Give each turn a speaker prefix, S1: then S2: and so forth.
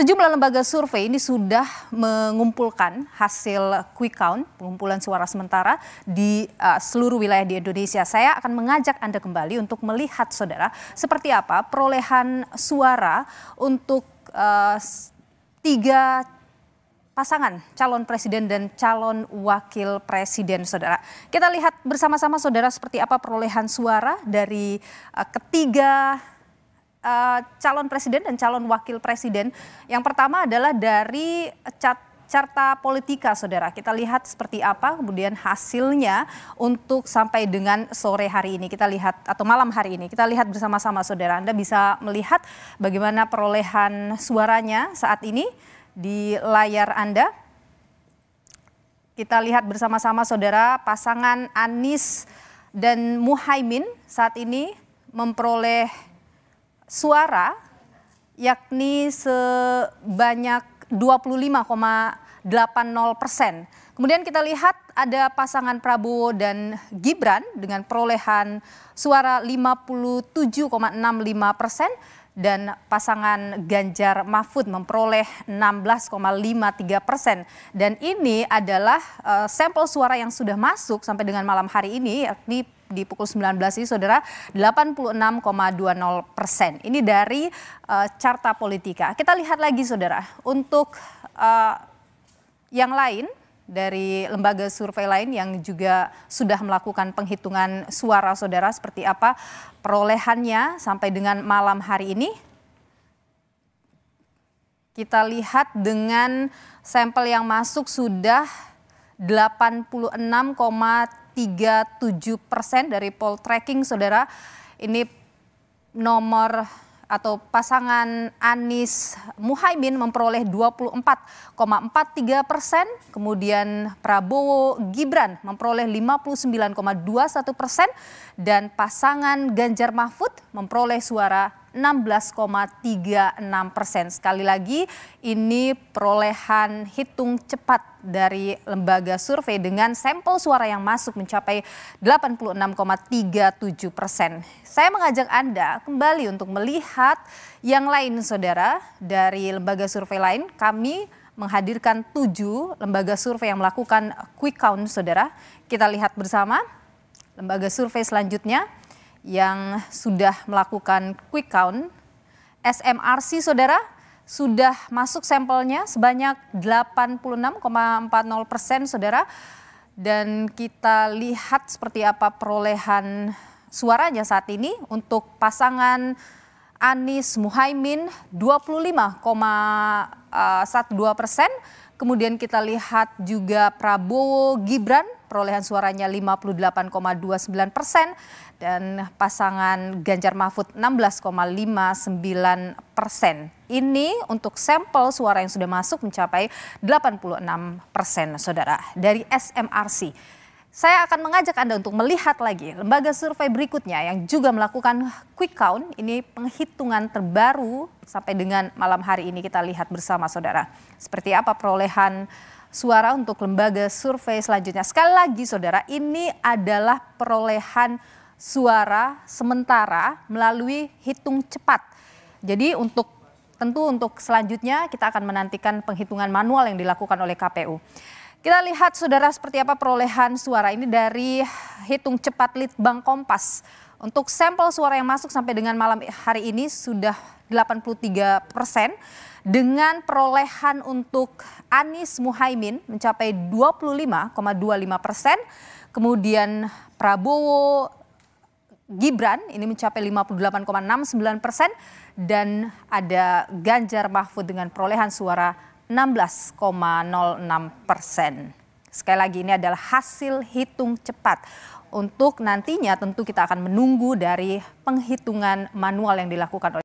S1: Sejumlah lembaga survei ini sudah mengumpulkan hasil quick count, pengumpulan suara sementara di uh, seluruh wilayah di Indonesia. Saya akan mengajak Anda kembali untuk melihat saudara seperti apa perolehan suara untuk uh, tiga pasangan calon presiden dan calon wakil presiden saudara. Kita lihat bersama-sama saudara seperti apa perolehan suara dari uh, ketiga Eh, calon presiden dan calon wakil presiden. Yang pertama adalah dari cat carta politika, saudara. Kita lihat seperti apa kemudian hasilnya untuk sampai dengan sore hari ini. Kita lihat atau malam hari ini kita lihat bersama-sama, saudara. Anda bisa melihat bagaimana perolehan suaranya saat ini di layar Anda. Kita lihat bersama-sama, saudara, pasangan Anies dan Muhaimin saat ini memperoleh suara yakni sebanyak 25,80 persen. Kemudian kita lihat ada pasangan Prabowo dan Gibran dengan perolehan suara 57,65 persen dan pasangan Ganjar Mahfud memperoleh 16,53 persen. Dan ini adalah uh, sampel suara yang sudah masuk sampai dengan malam hari ini, yakni di pukul 19 ini saudara 86,20 persen. Ini dari uh, carta politika. Kita lihat lagi saudara untuk uh, yang lain dari lembaga survei lain yang juga sudah melakukan penghitungan suara saudara seperti apa perolehannya sampai dengan malam hari ini. Kita lihat dengan sampel yang masuk sudah 37 persen dari poll tracking, saudara. Ini nomor atau pasangan Anies Muhaimin memperoleh 24,43 persen, kemudian Prabowo Gibran memperoleh 59,21 persen, dan pasangan Ganjar Mahfud memperoleh suara 16,36 persen. Sekali lagi ini perolehan hitung cepat dari lembaga survei dengan sampel suara yang masuk mencapai 86,37 persen. Saya mengajak Anda kembali untuk melihat yang lain saudara dari lembaga survei lain kami menghadirkan tujuh lembaga survei yang melakukan quick count saudara. Kita lihat bersama lembaga survei selanjutnya yang sudah melakukan quick count. SMRC saudara sudah masuk sampelnya sebanyak 86,40 persen saudara. Dan kita lihat seperti apa perolehan suaranya saat ini untuk pasangan Anies Muhaimin 25, Eh, satu dua persen. Kemudian kita lihat juga Prabowo Gibran perolehan suaranya 58,29 persen dan pasangan Ganjar Mahfud 16,59 persen. Ini untuk sampel suara yang sudah masuk mencapai 86 persen, saudara, dari SMRC. Saya akan mengajak Anda untuk melihat lagi lembaga survei berikutnya yang juga melakukan quick count. Ini penghitungan terbaru sampai dengan malam hari ini kita lihat bersama saudara. Seperti apa perolehan suara untuk lembaga survei selanjutnya. Sekali lagi saudara, ini adalah perolehan suara sementara melalui hitung cepat. Jadi untuk tentu untuk selanjutnya kita akan menantikan penghitungan manual yang dilakukan oleh KPU. Kita lihat saudara seperti apa perolehan suara ini dari hitung cepat Litbang Kompas. Untuk sampel suara yang masuk sampai dengan malam hari ini sudah 83 persen. Dengan perolehan untuk Anies Muhaimin mencapai 25,25 persen. Kemudian Prabowo Gibran ini mencapai 58,69 persen. Dan ada Ganjar Mahfud dengan perolehan suara 16,06 persen. Sekali lagi ini adalah hasil hitung cepat. Untuk nantinya tentu kita akan menunggu dari penghitungan manual yang dilakukan oleh